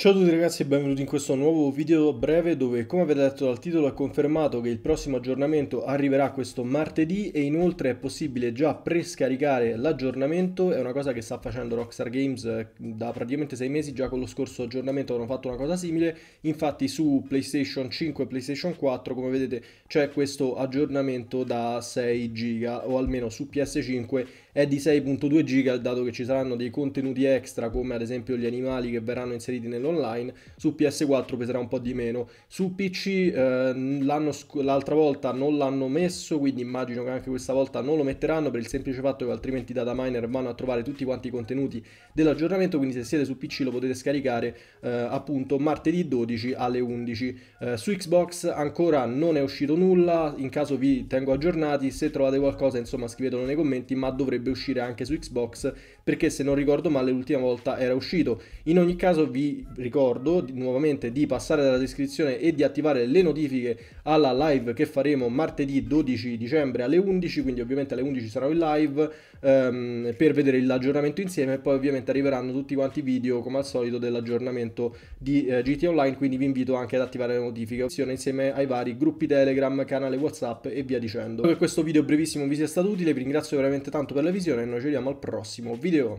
Ciao a tutti ragazzi e benvenuti in questo nuovo video breve dove come avete detto dal titolo è confermato che il prossimo aggiornamento arriverà questo martedì e inoltre è possibile già prescaricare l'aggiornamento, è una cosa che sta facendo Rockstar Games eh, da praticamente sei mesi, già con lo scorso aggiornamento hanno fatto una cosa simile, infatti su PlayStation 5 e PlayStation 4 come vedete c'è questo aggiornamento da 6 giga o almeno su PS5 è di 6.2 giga dato che ci saranno dei contenuti extra come ad esempio gli animali che verranno inseriti nello online, su PS4 peserà un po' di meno, su PC eh, l'altra volta non l'hanno messo, quindi immagino che anche questa volta non lo metteranno per il semplice fatto che altrimenti i data miner vanno a trovare tutti quanti i contenuti dell'aggiornamento, quindi se siete su PC lo potete scaricare eh, appunto martedì 12 alle 11. Eh, su Xbox ancora non è uscito nulla, in caso vi tengo aggiornati, se trovate qualcosa insomma scrivetelo nei commenti, ma dovrebbe uscire anche su Xbox perché se non ricordo male l'ultima volta era uscito. In ogni caso vi ricordo di, nuovamente di passare dalla descrizione e di attivare le notifiche alla live che faremo martedì 12 dicembre alle 11, quindi ovviamente alle 11 sarò in live ehm, per vedere l'aggiornamento insieme e poi ovviamente arriveranno tutti quanti i video come al solito dell'aggiornamento di eh, GT Online, quindi vi invito anche ad attivare le notifiche insieme ai vari gruppi Telegram, canale Whatsapp e via dicendo. Spero che questo video brevissimo vi sia stato utile, vi ringrazio veramente tanto per la visione e noi ci vediamo al prossimo video.